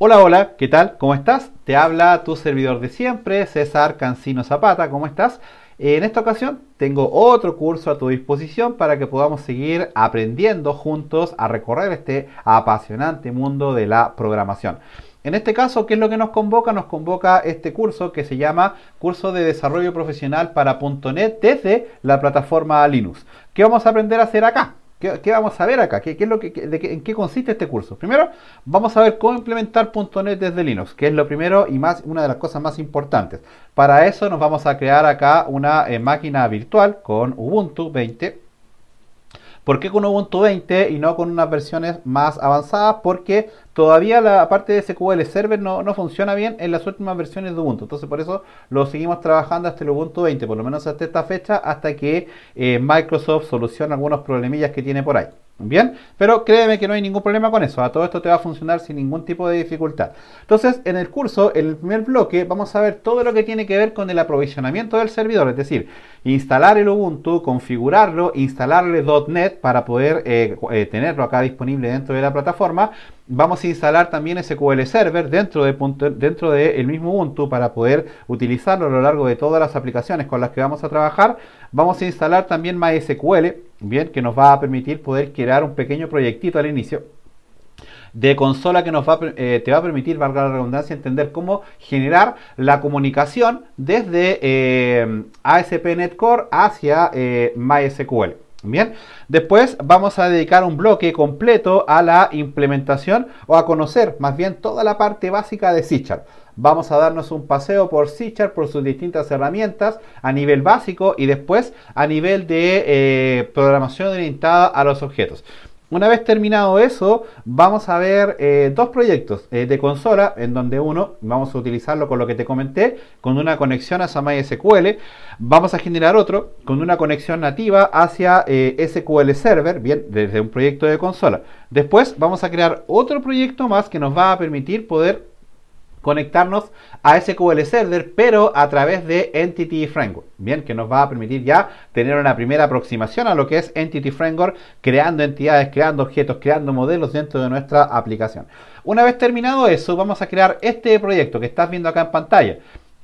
Hola, hola, ¿qué tal? ¿Cómo estás? Te habla tu servidor de siempre, César Cancino Zapata, ¿cómo estás? En esta ocasión tengo otro curso a tu disposición para que podamos seguir aprendiendo juntos a recorrer este apasionante mundo de la programación. En este caso, ¿qué es lo que nos convoca? Nos convoca este curso que se llama Curso de Desarrollo Profesional para .NET desde la plataforma Linux. ¿Qué vamos a aprender a hacer acá? ¿Qué, vamos a ver acá? ¿Qué, lo ¿En qué consiste este curso? Primero, vamos a ver cómo implementar .NET desde Linux, que es lo primero y más, una de las cosas más importantes. Para eso nos vamos a crear acá una eh, máquina virtual con Ubuntu 20. ¿Por qué con Ubuntu 20 y no con unas versiones más avanzadas? Porque Todavía la parte de SQL Server no, no, funciona bien en las últimas versiones de Ubuntu. Entonces por eso lo seguimos trabajando hasta el Ubuntu 20, por lo menos hasta esta fecha, hasta que eh, Microsoft solucione algunos problemillas que tiene por ahí. Bien, pero créeme que no hay ningún problema con eso. A todo esto te va a funcionar sin ningún tipo de dificultad. Entonces, en el curso, en el primer bloque, vamos a ver todo lo que tiene que ver con el aprovisionamiento del servidor, es decir, instalar el Ubuntu, configurarlo, instalarle .NET para poder eh, eh, tenerlo acá disponible dentro de la plataforma vamos a instalar también SQL Server dentro del dentro mismo Ubuntu para poder utilizarlo a lo largo de todas las aplicaciones con las que vamos a trabajar. Vamos a instalar también MySQL, bien, que nos va a permitir poder crear un pequeño proyectito al inicio de consola que nos va, eh, te va a permitir, valga la redundancia, entender cómo generar la comunicación desde eh, ASP.NET Core hacia eh, MySQL. Bien, después vamos a dedicar un bloque completo a la implementación o a conocer más bien toda la parte básica de C Vamos a darnos un paseo por C por sus distintas herramientas a nivel básico y después a nivel de eh, programación orientada a los objetos. Una vez terminado eso, vamos a ver eh, dos proyectos eh, de consola, en donde uno, vamos a utilizarlo con lo que te comenté, con una conexión a Samai SQL. Vamos a generar otro con una conexión nativa hacia eh, SQL Server, bien, desde un proyecto de consola. Después vamos a crear otro proyecto más que nos va a permitir poder conectarnos a SQL Server, pero a través de Entity Framework. Bien, que nos va a permitir ya tener una primera aproximación a lo que es Entity Framework, creando entidades, creando objetos, creando modelos dentro de nuestra aplicación. Una vez terminado eso, vamos a crear este proyecto que estás viendo acá en pantalla.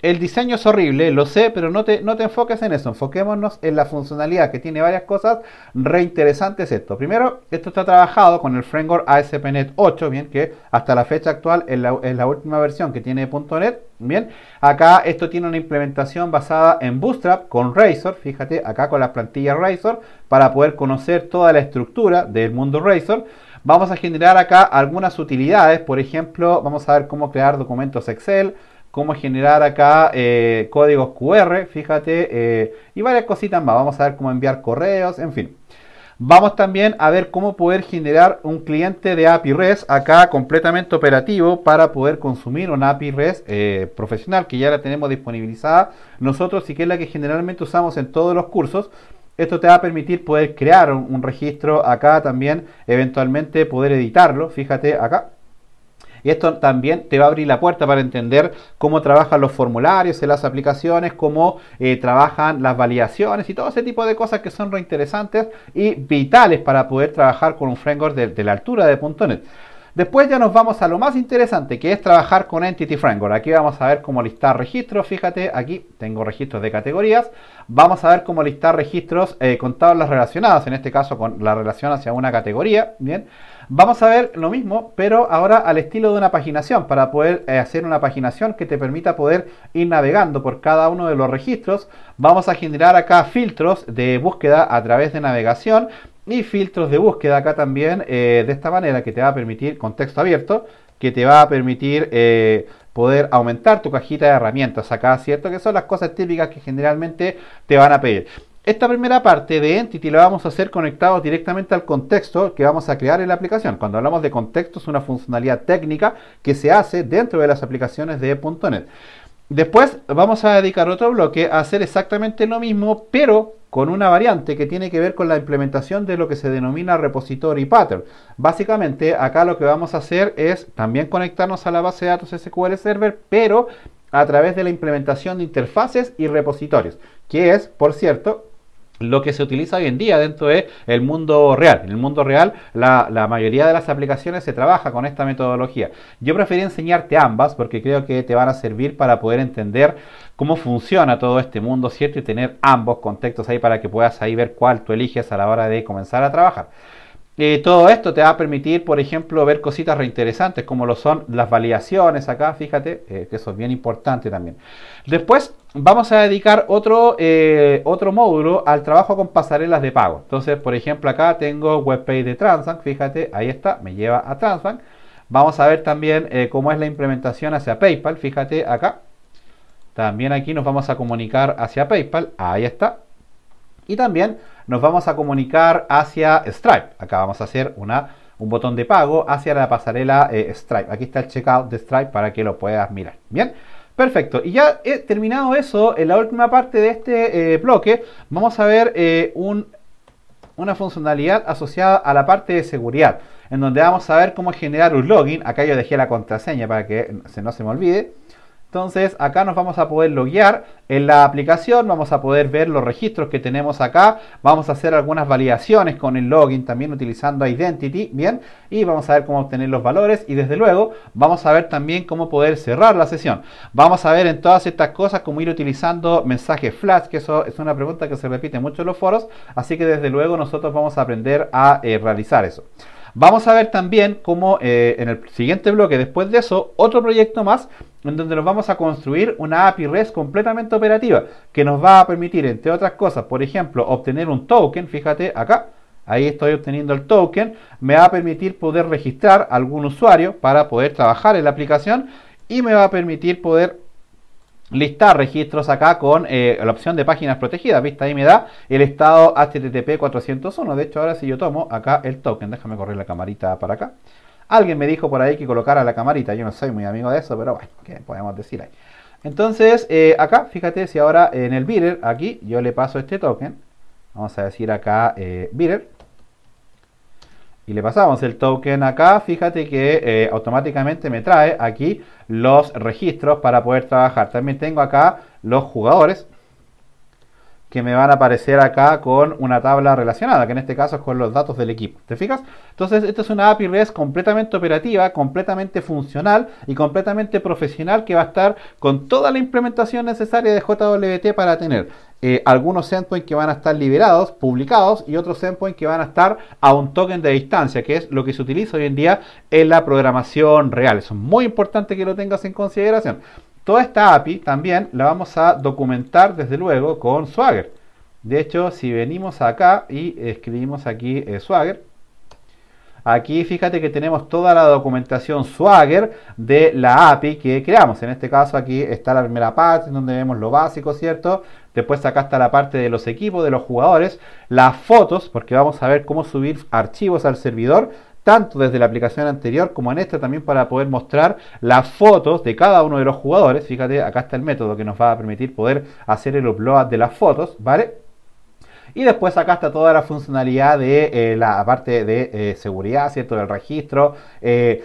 El diseño es horrible, lo sé, pero no te, no te enfoques en eso. Enfoquémonos en la funcionalidad que tiene varias cosas reinteresantes esto. Primero, esto está trabajado con el framework ASP.NET 8, bien que hasta la fecha actual es la, última versión que tiene .NET. Bien, acá esto tiene una implementación basada en Bootstrap con Razor, fíjate, acá con las plantillas Razor para poder conocer toda la estructura del mundo Razor. Vamos a generar acá algunas utilidades, por ejemplo, vamos a ver cómo crear documentos Excel cómo generar acá eh, códigos QR, fíjate, eh, y varias cositas más. Vamos a ver cómo enviar correos, en fin. Vamos también a ver cómo poder generar un cliente de API REST acá completamente operativo para poder consumir una API REST eh, profesional que ya la tenemos disponibilizada nosotros y que es la que generalmente usamos en todos los cursos. Esto te va a permitir poder crear un registro acá también, eventualmente poder editarlo, fíjate acá. Y esto también te va a abrir la puerta para entender cómo trabajan los formularios en las aplicaciones, cómo eh, trabajan las validaciones y todo ese tipo de cosas que son reinteresantes y vitales para poder trabajar con un framework de, de la altura de .NET. Después ya nos vamos a lo más interesante, que es trabajar con Entity Framework. Aquí vamos a ver cómo listar registros. Fíjate, aquí tengo registros de categorías. Vamos a ver cómo listar registros eh, con tablas relacionadas, en este caso con la relación hacia una categoría. Bien. Vamos a ver lo mismo, pero ahora al estilo de una paginación, para poder eh, hacer una paginación que te permita poder ir navegando por cada uno de los registros. Vamos a generar acá filtros de búsqueda a través de navegación y filtros de búsqueda acá también eh, de esta manera que te va a permitir contexto abierto que te va a permitir eh, poder aumentar tu cajita de herramientas acá, ¿cierto? Que son las cosas típicas que generalmente te van a pedir. Esta primera parte de Entity la vamos a hacer conectado directamente al contexto que vamos a crear en la aplicación. Cuando hablamos de contexto es una funcionalidad técnica que se hace dentro de las aplicaciones de .NET. Después vamos a dedicar otro bloque a hacer exactamente lo mismo, pero con una variante que tiene que ver con la implementación de lo que se denomina repository pattern. Básicamente, acá lo que vamos a hacer es también conectarnos a la base de datos SQL Server, pero a través de la implementación de interfaces y repositorios, que es, por cierto, lo que se utiliza hoy en día dentro del el mundo real. En el mundo real la, la, mayoría de las aplicaciones se trabaja con esta metodología. Yo preferí enseñarte ambas porque creo que te van a servir para poder entender cómo funciona todo este mundo, ¿cierto? Y tener ambos contextos ahí para que puedas ahí ver cuál tú eliges a la hora de comenzar a trabajar. Eh, todo esto te va a permitir, por ejemplo, ver cositas reinteresantes, como lo son las validaciones acá, fíjate, eh, que eso es bien importante también. Después vamos a dedicar otro, eh, otro módulo al trabajo con pasarelas de pago. Entonces, por ejemplo, acá tengo webpage de Transbank, fíjate, ahí está, me lleva a Transbank. Vamos a ver también cómo es la implementación hacia PayPal, fíjate acá. También aquí nos vamos a comunicar hacia PayPal, ahí está. Y también nos vamos a comunicar hacia Stripe. Acá vamos a hacer un botón de pago hacia la pasarela eh, Stripe. Aquí está el checkout de Stripe para que lo puedas mirar. Bien. Perfecto, y ya he terminado eso, en la última parte de este eh, bloque vamos a ver eh, una funcionalidad asociada a la parte de seguridad, en donde vamos a ver cómo generar un login, acá yo dejé la contraseña para que no se me olvide, entonces acá nos vamos a poder loguear en la aplicación, vamos a poder ver los registros que tenemos acá, vamos a hacer algunas validaciones con el login también utilizando Identity, bien, y vamos a ver cómo obtener los valores y desde luego vamos a ver también cómo poder cerrar la sesión. Vamos a ver en todas estas cosas cómo ir utilizando mensajes flash, que eso es una pregunta que se repite mucho en los foros, así que desde luego nosotros vamos a aprender a eh, realizar eso. Vamos a ver también cómo eh, en el siguiente bloque, después de eso, otro proyecto más en donde nos vamos a construir una API REST completamente operativa que nos va a permitir, entre otras cosas, por ejemplo, obtener un token, fíjate acá, Ahí estoy obteniendo el token. Me va a permitir poder registrar algún usuario para poder trabajar en la aplicación. Y me va a permitir poder listar registros acá con eh, la opción de páginas protegidas. ¿Viste? Ahí me da el estado HTTP 401. De hecho, ahora si yo tomo acá el token, déjame correr la camarita para acá. Alguien me dijo por ahí que colocara la camarita. Yo no soy muy amigo de eso, pero bueno, ¿qué podemos decir ahí? Entonces, eh, acá, fíjate si ahora en el bidder, aquí yo le paso este token. Vamos a decir acá eh, bidder y le pasamos el token acá, fíjate que eh, automáticamente me trae aquí los registros para poder trabajar. También tengo acá los jugadores que me van a aparecer acá con una tabla relacionada, que en este caso es con los datos del equipo. ¿Te fijas? Entonces, esto es una API REST completamente operativa, completamente funcional y completamente profesional que va a estar con toda la implementación necesaria de JWT para tener eh, algunos endpoints que van a estar liberados, publicados, y otros endpoints que van a estar a un token de distancia, que es lo que se utiliza hoy en día en la programación real. es muy importante que lo tengas en consideración. Toda esta API también la vamos a documentar desde luego con Swagger. De hecho, si venimos acá y escribimos aquí eh, Swagger, Aquí fíjate que tenemos toda la documentación Swagger de la API que creamos. En este caso aquí está la primera parte donde vemos lo básico, ¿cierto? Después acá está la parte de los equipos, de los jugadores, las fotos, porque vamos a ver cómo subir archivos al servidor tanto desde la aplicación anterior como en esta también para poder mostrar las fotos de cada uno de los jugadores. Fíjate, acá está el método que nos va a permitir poder hacer el upload de las fotos, ¿vale? Y después acá está toda la funcionalidad de eh, la parte de eh, seguridad, ¿cierto? Del registro. Eh,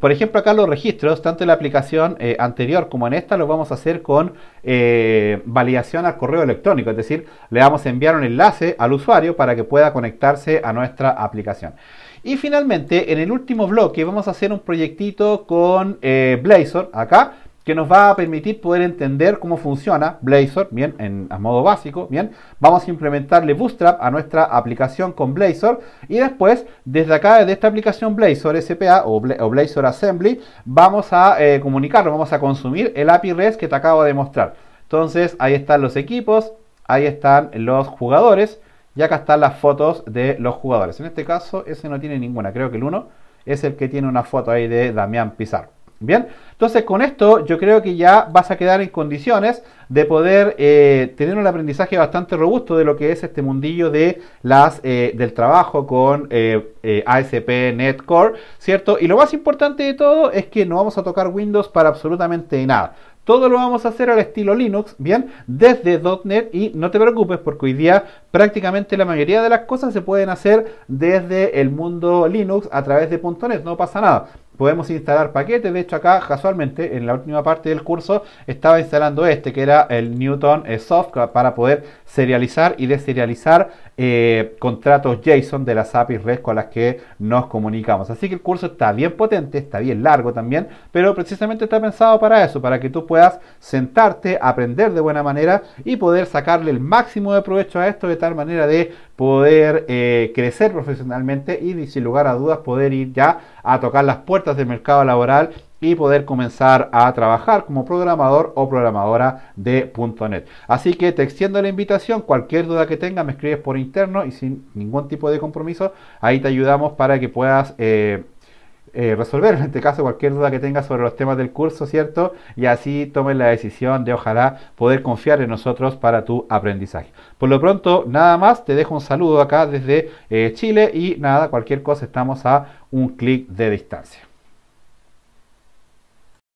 por ejemplo, acá los registros, tanto en la aplicación anterior como en esta, los vamos a hacer con validación al correo electrónico. Es decir, le vamos a enviar un enlace al usuario para que pueda conectarse a nuestra aplicación. Y finalmente, en el último bloque, vamos a hacer un proyectito con Blazor acá que nos va a permitir poder entender cómo funciona Blazor, bien, en, a modo básico, bien. Vamos a implementarle Bootstrap a nuestra aplicación con Blazor y después, desde acá, desde esta aplicación Blazor SPA o, Blazor Assembly, vamos a eh, comunicarlo, vamos a consumir el API REST que te acabo de mostrar. Entonces, ahí están los equipos, ahí están los jugadores y acá están las fotos de los jugadores. En este caso, ese no tiene ninguna, creo que el uno es el que tiene una foto ahí de Damián Pizarro. Bien, entonces con esto yo creo que ya vas a quedar en condiciones de poder eh, tener un aprendizaje bastante robusto de lo que es este mundillo de las, eh, del trabajo con eh, eh ASP Netcore, ¿cierto? Y lo más importante de todo es que no vamos a tocar Windows para absolutamente nada. Todo lo vamos a hacer al estilo Linux, bien, desde .NET y no te preocupes porque hoy día prácticamente la mayoría de las cosas se pueden hacer desde el mundo Linux a través de .NET, no pasa nada podemos instalar paquetes. De hecho, acá casualmente en la última parte del curso estaba instalando este, que era el Newton eh, Soft para poder serializar y deserializar eh, contratos JSON de las APIs REST con las que nos comunicamos. Así que el curso está bien potente, está bien largo también, pero precisamente está pensado para eso, para que tú puedas sentarte, aprender de buena manera y poder sacarle el máximo de provecho a esto de tal manera de poder eh, crecer profesionalmente y sin lugar a dudas poder ir ya a tocar las puertas de mercado laboral y poder comenzar a trabajar como programador o programadora de .NET. Así que te extiendo la invitación, cualquier duda que tengas me escribes por interno y sin ningún tipo de compromiso, ahí te ayudamos para que puedas... Eh, eh, resolver en este caso cualquier duda que tengas sobre los temas del curso, ¿cierto? Y así tomes la decisión de ojalá poder confiar en nosotros para tu aprendizaje. Por lo pronto, nada más, te dejo un saludo acá desde eh, Chile y nada, cualquier cosa estamos a un clic de distancia.